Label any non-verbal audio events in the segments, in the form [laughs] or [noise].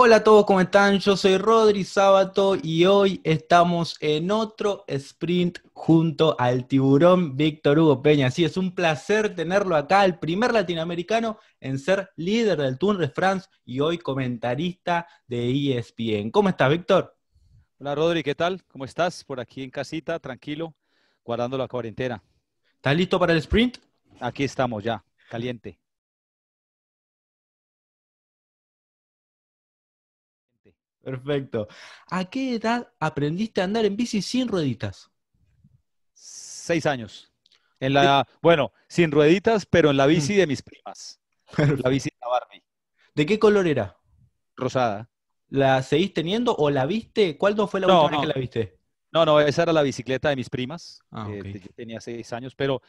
Hola a todos, ¿cómo están? Yo soy Rodri Sábato y hoy estamos en otro sprint junto al tiburón Víctor Hugo Peña. Sí, es un placer tenerlo acá, el primer latinoamericano en ser líder del Tour de France y hoy comentarista de ESPN. ¿Cómo estás, Víctor? Hola, Rodri, ¿qué tal? ¿Cómo estás? Por aquí en casita, tranquilo, guardando la cuarentena. ¿Estás listo para el sprint? Aquí estamos ya, caliente. Perfecto. ¿A qué edad aprendiste a andar en bici sin rueditas? Seis años. En la, bueno, sin rueditas, pero en la bici mm. de mis primas. La bici de Barbie. ¿De qué color era? Rosada. ¿La seguís teniendo o la viste? ¿Cuál fue la última vez que la viste? No, no, esa era la bicicleta de mis primas. Ah, eh, yo tenía seis años, pero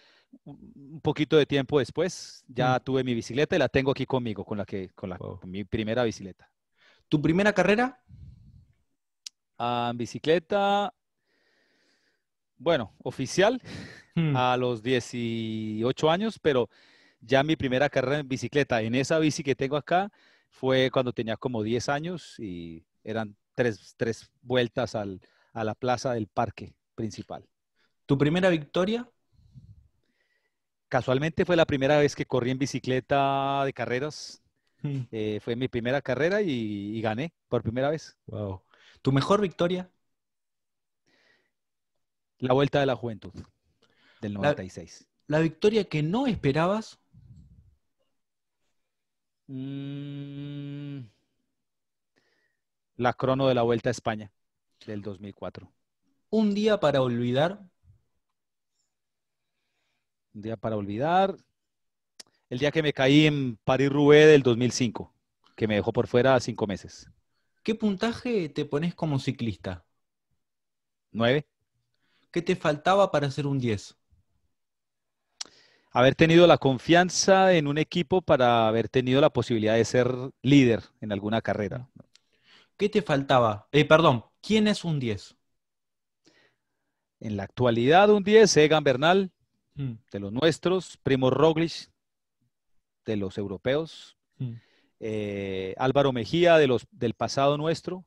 un poquito de tiempo después ya mm. tuve mi bicicleta y la tengo aquí conmigo, con la que, con, la, con mi primera bicicleta. ¿Tu primera carrera? Ah, en bicicleta, bueno, oficial, hmm. a los 18 años, pero ya mi primera carrera en bicicleta, en esa bici que tengo acá, fue cuando tenía como 10 años y eran tres, tres vueltas a la plaza del parque principal. ¿Tu primera victoria? Casualmente fue la primera vez que corrí en bicicleta de carreras Mm. Eh, fue mi primera carrera y, gané por primera vez. Wow. ¿Tu mejor victoria? La Vuelta de la Juventud del 96. ¿La, victoria que no esperabas? Mm. la crono de la Vuelta a España del 2004. ¿Un día para olvidar? Un día para olvidar el día que me caí en París-Roubaix del 2005, que me dejó por fuera cinco meses. ¿Qué puntaje te pones como ciclista? Nueve. ¿Qué te faltaba para ser un diez? Haber tenido la confianza en un equipo para haber tenido la posibilidad de ser líder en alguna carrera. ¿Qué te faltaba? Eh, perdón, ¿quién es un diez? En la actualidad, un 10, Egan Bernal, mm. de los nuestros, Primo Roglic, de los europeos, mm. eh, Álvaro Mejía de los, del pasado nuestro,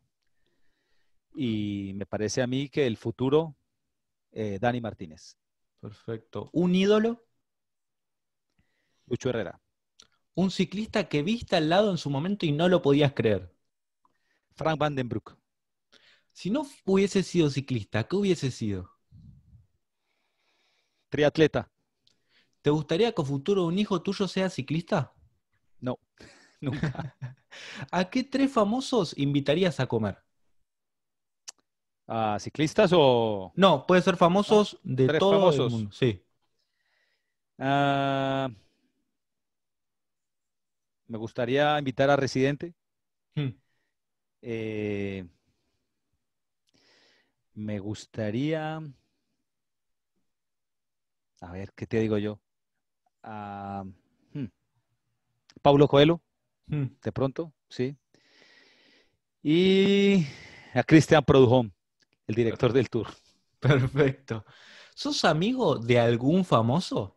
y me parece a mí que el futuro, eh, Dani Martínez. Perfecto. ¿Un ídolo? Lucho Herrera. Un ciclista que viste al lado en su momento y no lo podías creer. Frank Vandenbroek. Si no hubiese sido ciclista, ¿qué hubiese sido? Triatleta. ¿Te gustaría que a futuro un hijo tuyo sea ciclista? No, [laughs] nunca. [laughs] ¿A qué tres famosos invitarías a comer? ¿A ciclistas o...? No, puede ser famosos ah, de todo el mundo. Sí. Ah, me gustaría invitar a Residente. Hmm. Eh, me gustaría... A ver, ¿qué te digo yo? a hmm, Paulo Coelho, hmm. de pronto, sí. Y a Cristian Produjón, el director del tour. Perfecto. ¿Sos amigo de algún famoso?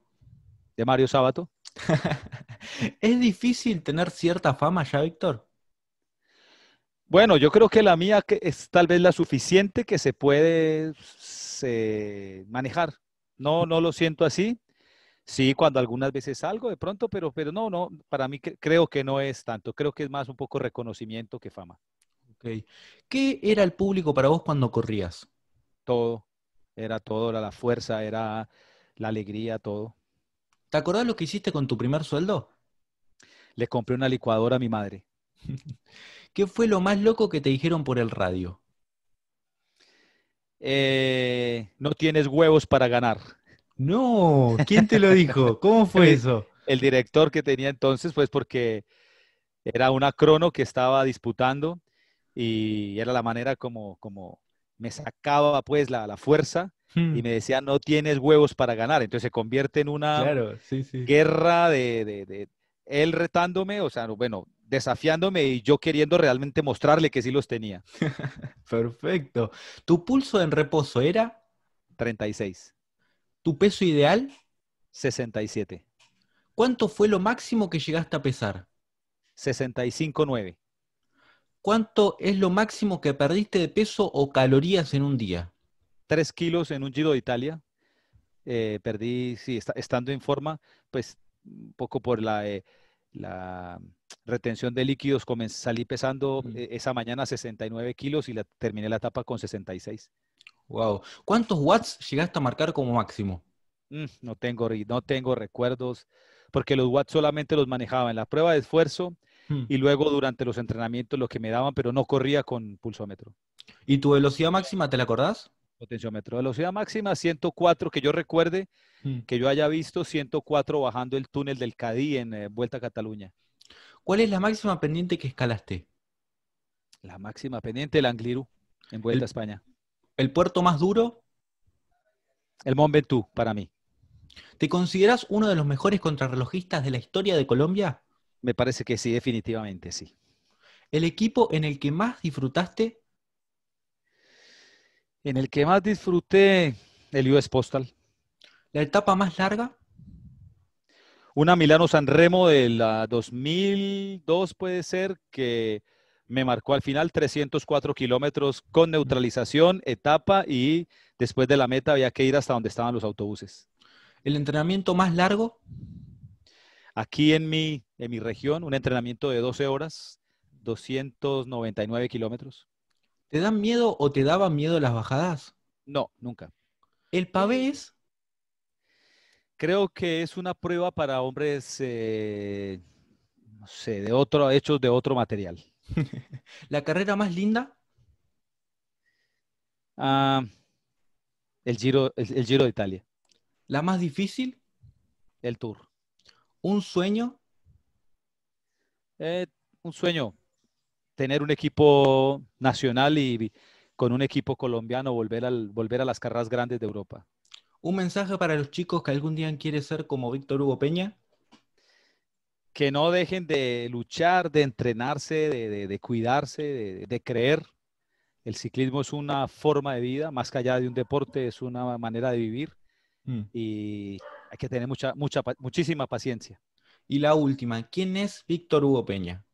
De Mario Sábato. [laughs] ¿Es difícil tener cierta fama ya, Víctor? Bueno, yo creo que la mía es tal vez la suficiente que se puede manejar. No, no lo siento así. Sí, cuando algunas veces salgo de pronto, pero, pero no, no, para mí creo que no es tanto, creo que es más un poco reconocimiento que fama. ¿Qué era el público para vos cuando corrías? Todo, era todo, era la fuerza, era la alegría, todo. ¿Te acordás lo que hiciste con tu primer sueldo? Le compré una licuadora a mi madre. [laughs] ¿Qué fue lo más loco que te dijeron por el radio? Eh, no tienes huevos para ganar. No, ¿quién te lo dijo? ¿Cómo fue eso? El director que tenía entonces, pues porque era una crono que estaba disputando y era la manera como, como me sacaba pues la, fuerza y hmm. me decía, no tienes huevos para ganar. Entonces se convierte en una guerra de, de, él retándome, o sea, bueno, desafiándome y yo queriendo realmente mostrarle que sí los tenía. [laughs] Perfecto. ¿Tu pulso en reposo era? 36. ¿Tu peso ideal? 67. ¿Cuánto fue lo máximo que llegaste a pesar? 65,9. ¿Cuánto es lo máximo que perdiste de peso o calorías en un día? 3 kilos en un Giro de Italia. Eh, perdí, sí, estando en forma, pues un poco por la, eh, retención de líquidos, salí pesando mm. eh, esa mañana 69 kilos y la, terminé la etapa con 66. Wow. ¿Cuántos watts llegaste a marcar como máximo? Mm, no, tengo, no tengo recuerdos, porque los watts solamente los manejaba en la prueba de esfuerzo hmm. y luego durante los entrenamientos los que me daban, pero no corría con pulsómetro. ¿Y tu velocidad máxima, te la acordás? Potenciómetro. Velocidad máxima 104, que yo recuerde, hmm. que yo haya visto 104 bajando el túnel del Cadí en eh, Vuelta a Cataluña. ¿Cuál es la máxima pendiente que escalaste? La máxima pendiente, el Angliru, en Vuelta a España. ¿El puerto más duro? El Mont Ventoux, para mí. ¿Te consideras uno de los mejores contrarrelojistas de la historia de Colombia? Me parece que sí, definitivamente sí. ¿El equipo en el que más disfrutaste? En el que más disfruté, el US Postal. ¿La etapa más larga? Una Milano-San Remo de la 2002 puede ser que me marcó al final 304 kilómetros con neutralización, etapa y después de la meta había que ir hasta donde estaban los autobuses. ¿El entrenamiento más largo? Aquí en mi, en mi región, un entrenamiento de 12 horas, 299 kilómetros. ¿Te dan miedo o te daban miedo las bajadas? No, nunca. ¿El pavés? Creo que es una prueba para hombres, eh, no sé, de otro, hechos de otro material. [laughs] ¿La carrera más linda? Ah, el, Giro, el, Giro de Italia. ¿La más difícil? El Tour. ¿Un sueño? Eh, un sueño, tener un equipo nacional y con un equipo colombiano volver, al, volver a las carreras grandes de Europa. ¿Un mensaje para los chicos que algún día quieren ser como Víctor Hugo Peña? que no dejen de luchar, de entrenarse, de, cuidarse, de, creer. El ciclismo es una forma de vida, más que allá de un deporte, es una manera de vivir mm. y hay que tener mucha, mucha, muchísima paciencia. Y la última, ¿quién es Víctor Hugo Peña?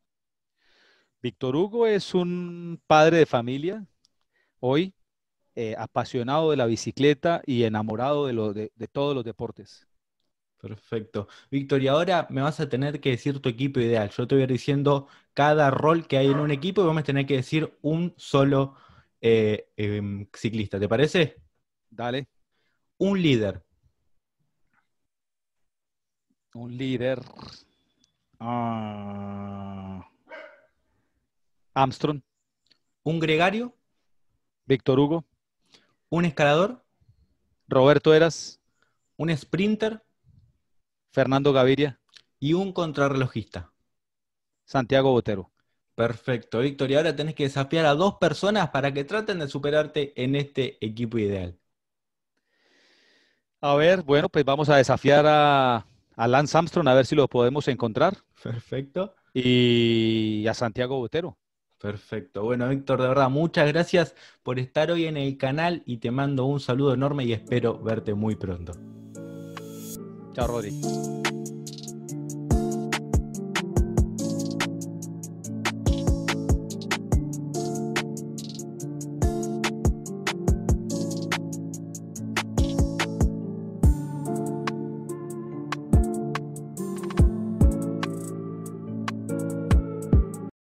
Víctor Hugo es un padre de familia, hoy eh, apasionado de la bicicleta y enamorado de, de todos los deportes. Perfecto. Víctor, y ahora me vas a tener que decir tu equipo ideal. Yo te voy a ir diciendo cada rol que hay en un equipo y vamos a tener que decir un solo eh, em, ciclista. ¿Te parece? Dale. Un líder. Un líder. Ah. Armstrong. Un gregario. Víctor Hugo. Un escalador. Roberto Eras. Un sprinter. Fernando Gaviria. Y un contrarrelojista. Santiago Botero. Perfecto, Víctor. Y ahora tenés que desafiar a dos personas para que traten de superarte en este equipo ideal. A ver, bueno, pues vamos a desafiar a, Lance Armstrong a ver si lo podemos encontrar. Perfecto. Y a Santiago Botero. Perfecto. Bueno, Víctor, de verdad, muchas gracias por estar hoy en el canal y te mando un saludo enorme y espero verte muy pronto. Chao, Rodri.